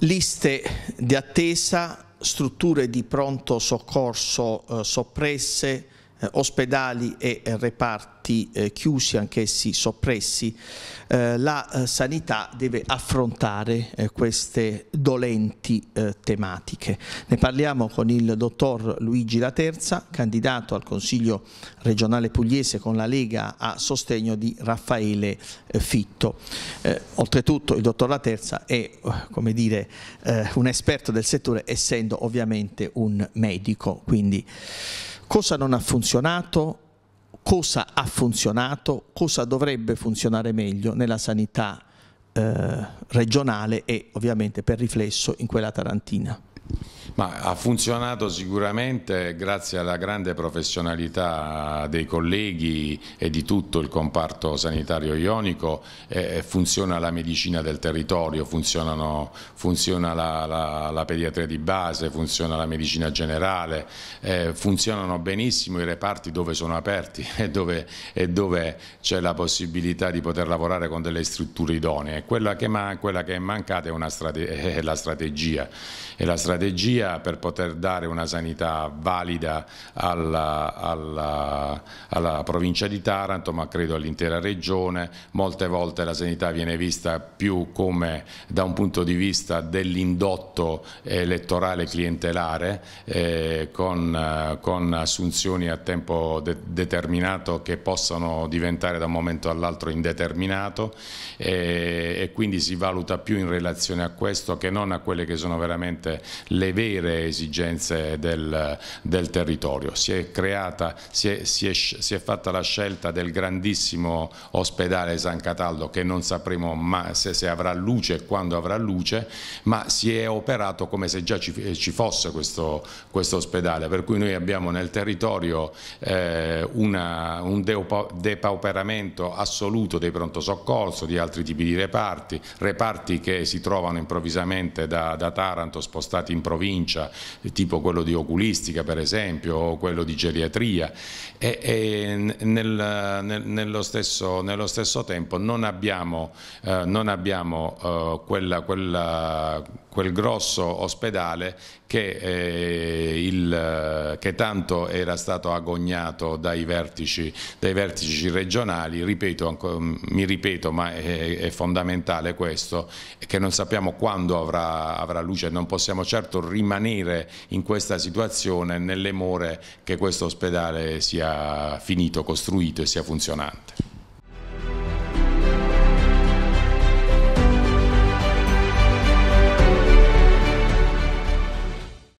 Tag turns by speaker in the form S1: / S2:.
S1: liste di attesa, strutture di pronto soccorso eh, soppresse, eh, ospedali e eh, reparti eh, chiusi, anch'essi soppressi, la sanità deve affrontare queste dolenti tematiche. Ne parliamo con il dottor Luigi La Terza, candidato al Consiglio regionale pugliese con la Lega a sostegno di Raffaele Fitto. oltretutto il dottor La Terza è come dire, un esperto del settore essendo ovviamente un medico, quindi cosa non ha funzionato, cosa ha funzionato, cosa dovrebbe funzionare meglio nella sanità eh, regionale e ovviamente per riflesso in quella tarantina.
S2: Ma ha funzionato sicuramente grazie alla grande professionalità dei colleghi e di tutto il comparto sanitario ionico, eh, funziona la medicina del territorio, funziona la, la, la, pediatria di base, funziona la medicina generale, eh, funzionano benissimo i reparti dove sono aperti e dove, dove c'è la possibilità di poter lavorare con delle strutture idonee. Quella che, man, quella che è mancata è, strate, è la strategia. È la strategia pubblica per poter dare una sanità valida alla, alla, alla provincia di Taranto ma credo all'intera regione, molte volte la sanità viene vista più come da un punto di vista dell'indotto elettorale clientelare eh, con, con, assunzioni a tempo de determinato che possono diventare da un momento all'altro indeterminato eh, e quindi si valuta più in relazione a questo che non a quelle che sono veramente le vere sopperire esigenze del, del territorio. Si è, creata, si, è, si, è, si è, fatta la scelta del grandissimo ospedale San Cataldo che non sapremo se, se, avrà luce e quando avrà luce, ma si è operato come se già ci, ci fosse questo, questo, ospedale, per cui noi abbiamo nel territorio eh, una, un depauperamento assoluto dei pronto soccorso, di altri tipi di reparti, reparti che si trovano improvvisamente da, da Taranto spostati in provincia provincia, tipo quello di oculistica per esempio o quello di geriatria e, e nel, nel, nello, stesso, nello, stesso, tempo non abbiamo, eh, non abbiamo eh, quella, quella quel grosso ospedale che, eh, il, che tanto era stato agognato dai vertici, dai vertici regionali, ripeto, mi ripeto ma è, è, fondamentale questo, che non sappiamo quando avrà, avrà luce, non possiamo certo rimanere in questa situazione nelle more che questo ospedale sia finito, costruito e sia funzionante.